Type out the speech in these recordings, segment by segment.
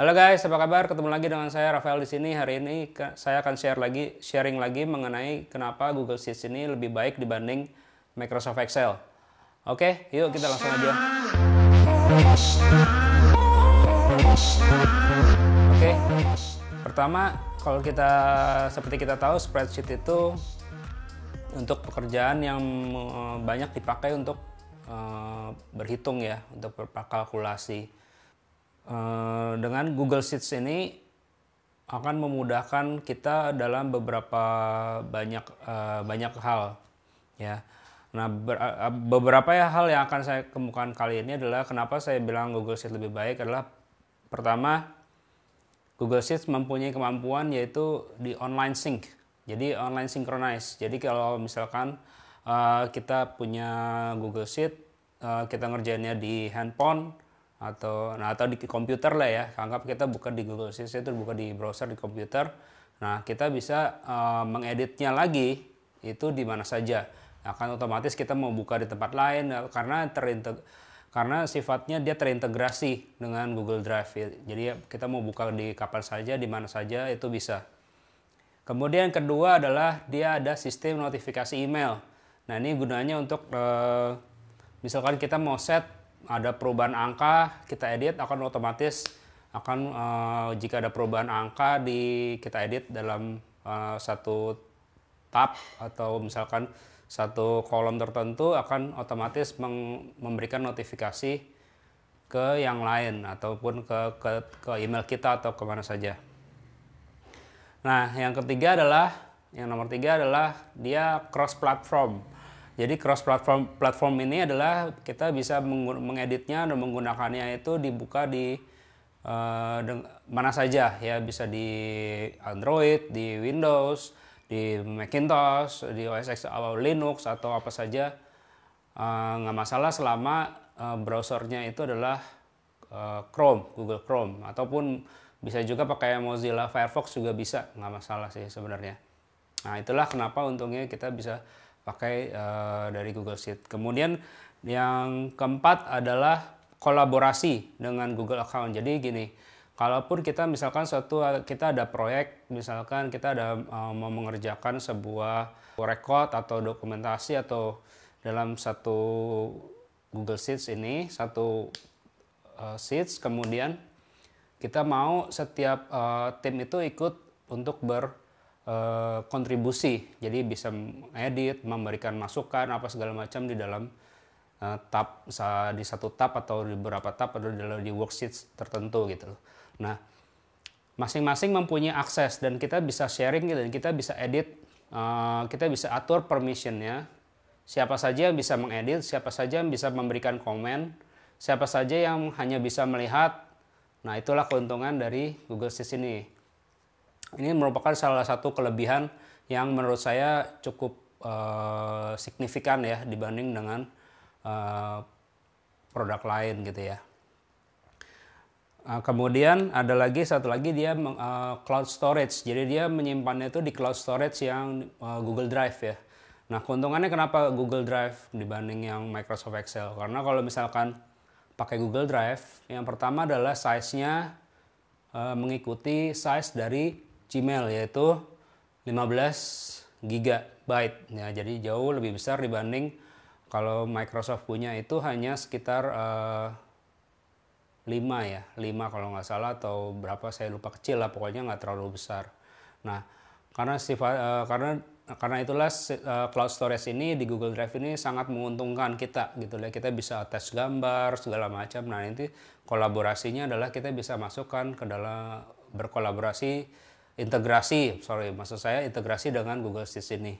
Halo guys, apa kabar? Ketemu lagi dengan saya Rafael di sini. Hari ini saya akan share lagi, sharing lagi mengenai kenapa Google Sheets ini lebih baik dibanding Microsoft Excel. Oke, yuk kita langsung aja. Oke, pertama kalau kita seperti kita tahu spreadsheet itu untuk pekerjaan yang eh, banyak dipakai untuk eh, berhitung ya, untuk berkalkulasi Eh, dengan Google Sheets ini akan memudahkan kita dalam beberapa banyak uh, banyak hal ya. Nah, eh, beberapa ya hal yang akan saya kemukakan kali ini adalah kenapa saya bilang Google Sheets lebih baik adalah pertama Google Sheets mempunyai kemampuan yaitu di online sync. Jadi online synchronize. Jadi kalau misalkan uh, kita punya Google Sheet, uh, kita ngerjainnya di handphone atau nah atau di komputer lah ya anggap kita buka di Google Sheets itu buka di browser di komputer nah kita bisa uh, mengeditnya lagi itu di mana saja akan nah, otomatis kita mau buka di tempat lain eh, karena terinteg karena sifatnya dia terintegrasi dengan Google Drive jadi ya, kita mau buka di kapan saja di mana saja itu bisa kemudian kedua adalah dia ada sistem notifikasi email nah ini gunanya untuk uh, misalkan kita mau set ada perubahan angka kita edit akan otomatis akan uh, jika ada perubahan angka di kita edit dalam uh, satu tab atau misalkan satu kolom tertentu akan otomatis memberikan notifikasi ke yang lain ataupun ke, ke ke email kita atau kemana saja. Nah, yang ketiga adalah yang nomor tiga adalah dia cross platform. Jadi cross platform platform ini adalah kita bisa mengeditnya dan menggunakannya itu dibuka di uh, mana saja ya bisa di Android, di Windows, di Macintosh, di OS X atau Linux atau apa saja eh, nggak uh, masalah selama uh, browsernya itu adalah uh, Chrome, Google Chrome ataupun bisa juga pakai Mozilla Firefox juga bisa nggak masalah sih sebenarnya. Nah itulah kenapa untungnya kita bisa pakai uh, dari Google Sheet. Kemudian yang keempat adalah kolaborasi dengan Google Account. Jadi gini, kalaupun kita misalkan suatu kita ada proyek, misalkan kita ada uh, mau mengerjakan sebuah record atau dokumentasi atau dalam satu Google Sheets ini satu uh, Sheets, kemudian kita mau setiap uh, tim itu ikut untuk ber Eh, kontribusi jadi bisa edit memberikan masukan apa segala macam di dalam uh, tab di satu tab atau di beberapa tab atau di, di worksheet tertentu gitu loh nah masing-masing mempunyai akses dan kita bisa sharing gitu, dan kita bisa edit eh, kita bisa atur permissionnya siapa saja yang bisa mengedit siapa saja yang bisa memberikan komen siapa saja yang hanya bisa melihat nah itulah keuntungan dari Google Sheets ini ini merupakan salah satu kelebihan yang menurut saya cukup uh, signifikan ya dibanding dengan uh, produk lain gitu ya. Uh, kemudian ada lagi satu lagi dia uh, cloud storage. Jadi dia menyimpannya itu di cloud storage yang uh, Google Drive ya. Nah, keuntungannya kenapa Google Drive dibanding yang Microsoft Excel? Karena kalau misalkan pakai Google Drive, yang pertama adalah size-nya mengikuti size dari Gmail yaitu 15 GB. ya jadi jauh lebih besar dibanding kalau Microsoft punya itu hanya sekitar uh, eh, 5 ya 5 kalau nggak salah atau berapa saya lupa kecil lah pokoknya nggak terlalu besar nah karena sifat uh, karena karena itulah eh, cloud storage ini di Google Drive ini sangat menguntungkan kita gitu ya kita bisa tes gambar segala macam nah nanti kolaborasinya adalah kita bisa masukkan ke dalam berkolaborasi integrasi, sorry, maksud saya integrasi dengan Google Sheets ini.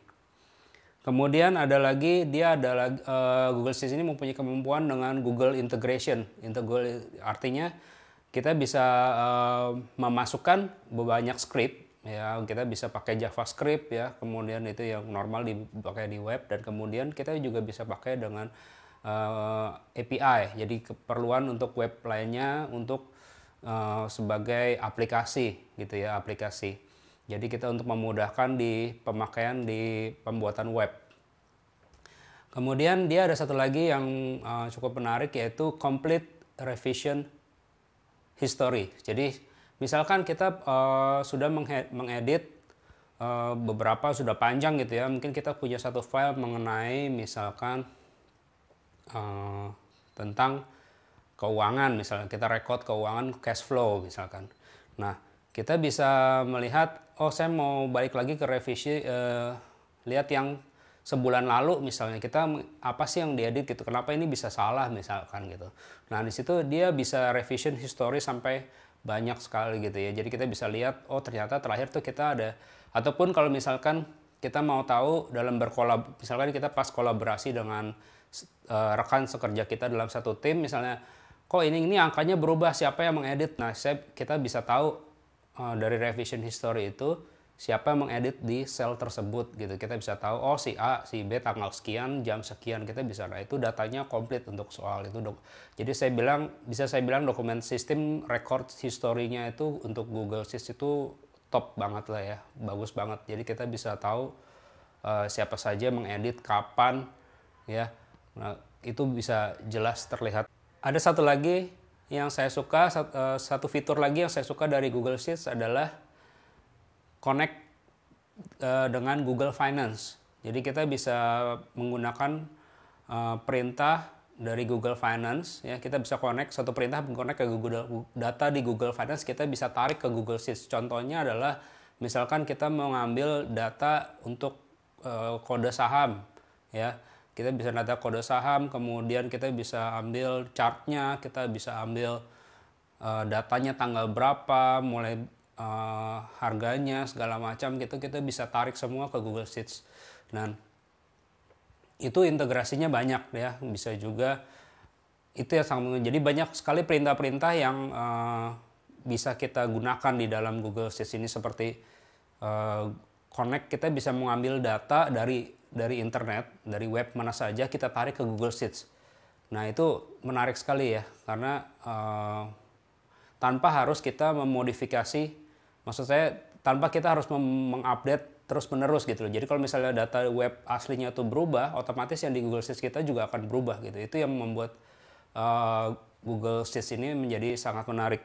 Kemudian ada lagi dia ada lagi, uh, eh, Google Sheets ini mempunyai kemampuan dengan Google Integration. Integral artinya kita bisa uh, memasukkan banyak script ya kita bisa pakai JavaScript ya kemudian itu yang normal dipakai di web dan kemudian kita juga bisa pakai dengan uh, eh, API jadi keperluan untuk web lainnya untuk Eh, sebagai aplikasi gitu ya aplikasi. Jadi kita untuk memudahkan di pemakaian di pembuatan web. Kemudian dia ada satu lagi yang eh, cukup menarik yaitu complete revision history. Jadi misalkan kita eh, sudah mengedit beberapa sudah panjang gitu ya, mungkin kita punya satu file mengenai misalkan tentang keuangan misalnya kita record keuangan cash flow misalkan nah kita bisa melihat oh saya mau balik lagi ke revisi eh, lihat yang sebulan lalu misalnya kita apa sih yang diedit gitu kenapa ini bisa salah misalkan gitu nah di situ dia bisa revision history sampai banyak sekali gitu ya jadi kita bisa lihat oh ternyata terakhir tuh kita ada ataupun kalau misalkan kita mau tahu dalam berkolab misalkan kita pas kolaborasi dengan uh, rekan sekerja kita dalam satu tim misalnya kok ini ini angkanya berubah siapa yang mengedit nah saya, kita bisa tahu uh, dari revision history itu siapa yang mengedit di sel tersebut gitu kita bisa tahu oh si A si B tanggal sekian jam sekian kita bisa nah itu datanya komplit untuk soal itu dok jadi saya bilang bisa saya bilang dokumen sistem record historinya itu untuk Google Sheets itu top banget lah ya bagus banget jadi kita bisa tahu uh, siapa saja mengedit kapan ya nah, itu bisa jelas terlihat ada satu lagi yang saya suka, eh, satu fitur lagi yang saya suka dari Google Sheets adalah connect eh, dengan Google Finance. Jadi kita bisa menggunakan eh, perintah dari Google Finance ya kita bisa connect satu perintah connect ke Google data di Google Finance kita bisa tarik ke Google Sheets contohnya adalah misalkan kita mengambil data untuk kode saham ya kita bisa data kode saham, kemudian kita bisa ambil chartnya, kita bisa ambil uh, datanya tanggal berapa, mulai uh, harganya segala macam gitu kita bisa tarik semua ke Google Sheets dan itu integrasinya banyak ya bisa juga itu ya sama jadi banyak sekali perintah-perintah yang uh, bisa kita gunakan di dalam Google Sheets ini seperti uh, connect kita bisa mengambil data dari dari internet, dari web mana saja kita tarik ke Google Sheets. Nah itu menarik sekali ya, karena uh, tanpa harus kita memodifikasi, maksud saya tanpa kita harus mengupdate terus menerus gitu loh. Jadi kalau misalnya data web aslinya itu berubah, otomatis yang di Google Sheets kita juga akan berubah gitu. Itu yang membuat uh, Google Sheets ini menjadi sangat menarik.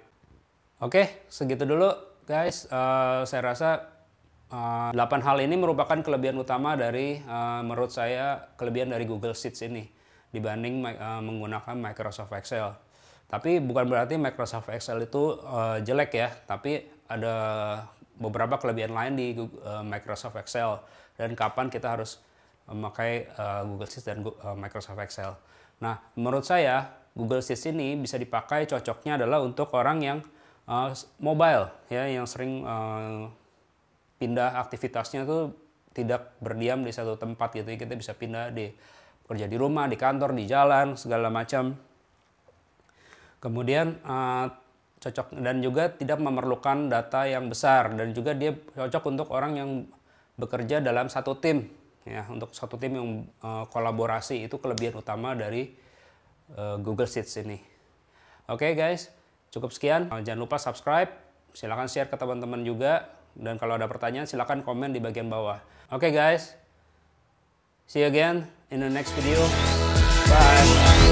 Oke, segitu dulu guys. Uh, saya rasa 8 eh, hal ini merupakan kelebihan utama dari eh, menurut saya kelebihan dari Google Sheets ini dibanding eh, menggunakan Microsoft Excel. Tapi bukan berarti Microsoft Excel itu jelek ya, tapi ada beberapa kelebihan lain di Microsoft Excel dan kapan kita harus memakai Google Sheets dan Microsoft Excel. Nah, menurut saya Google Sheets ini bisa dipakai cocoknya adalah untuk orang yang mobile ya, yang sering pindah aktivitasnya tuh tidak berdiam di satu tempat gitu ya kita bisa pindah di kerja di rumah di kantor di jalan segala macam kemudian uh, cocok dan juga tidak memerlukan data yang besar dan juga dia cocok untuk orang yang bekerja dalam satu tim ya untuk satu tim yang uh, kolaborasi itu kelebihan utama dari uh, Google Sheets ini oke okay, guys cukup sekian jangan lupa subscribe silahkan share ke teman-teman juga dan kalau ada pertanyaan silahkan komen di bagian bawah. Oke okay, guys, see you again in the next video. Bye.